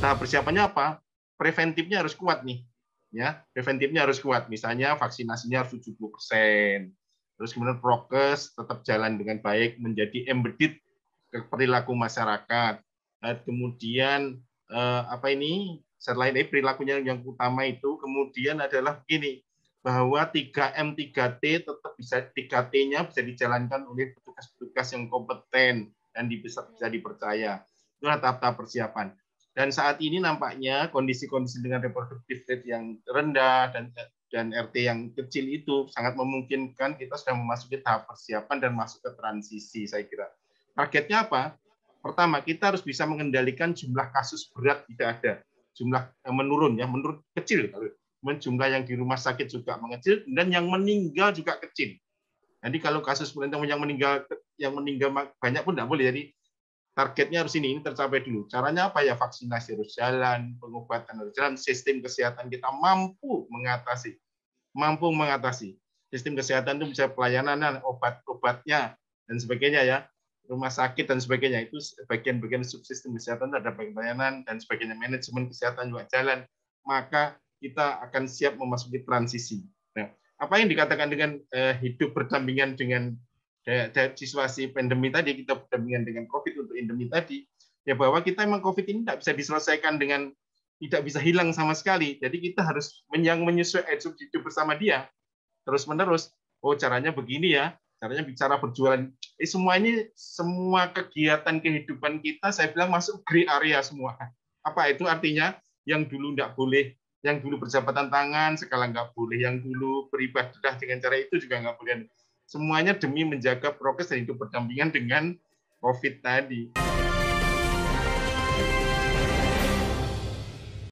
Nah, persiapannya apa? Preventifnya harus kuat nih. Ya, preventifnya harus kuat. Misalnya vaksinasinya harus 70%. Terus kemudian prokes tetap jalan dengan baik menjadi embedded ke perilaku masyarakat. Nah, kemudian eh, apa ini? Selain eh, perilakunya yang utama itu, kemudian adalah begini, bahwa 3M 3T tetap bisa 3T-nya bisa dijalankan oleh petugas-petugas yang kompeten dan bisa, bisa dipercaya. Itulah tahap-tahap persiapan. Dan saat ini nampaknya kondisi-kondisi dengan reproductive rate yang rendah dan dan RT yang kecil itu sangat memungkinkan kita sudah memasuki tahap persiapan dan masuk ke transisi saya kira. Targetnya apa? Pertama, kita harus bisa mengendalikan jumlah kasus berat tidak ada. Jumlah eh, menurun ya, menurun kecil kalau jumlah yang di rumah sakit juga mengecil dan yang meninggal juga kecil. Jadi kalau kasus yang meninggal yang meninggal banyak pun tidak boleh. Jadi targetnya harus ini, ini tercapai dulu. Caranya apa ya? Vaksinasi harus jalan, pengobatan harus jalan, sistem kesehatan kita mampu mengatasi. Mampu mengatasi. Sistem kesehatan itu bisa pelayanan, obat-obatnya, dan sebagainya ya. Rumah sakit dan sebagainya. Itu bagian-bagian subsistem kesehatan ada bagian pelayanan dan sebagainya. Manajemen kesehatan juga jalan. Maka kita akan siap memasuki transisi. Nah, apa yang dikatakan dengan eh, hidup berdampingan dengan dari situasi pandemi tadi kita berdampingan dengan COVID untuk endemi tadi ya bahwa kita memang COVID ini tidak bisa diselesaikan dengan tidak bisa hilang sama sekali. Jadi kita harus yang menyesuaikan hidup bersama dia terus menerus. Oh caranya begini ya, caranya bicara berjualan. Eh, semua ini semua kegiatan kehidupan kita saya bilang masuk gray area semua. Apa itu artinya? Yang dulu tidak boleh, yang dulu berjabatan tangan sekarang nggak boleh, yang dulu beribadah dengan cara itu juga nggak boleh semuanya demi menjaga prokes dan hidup berdampingan dengan COVID tadi.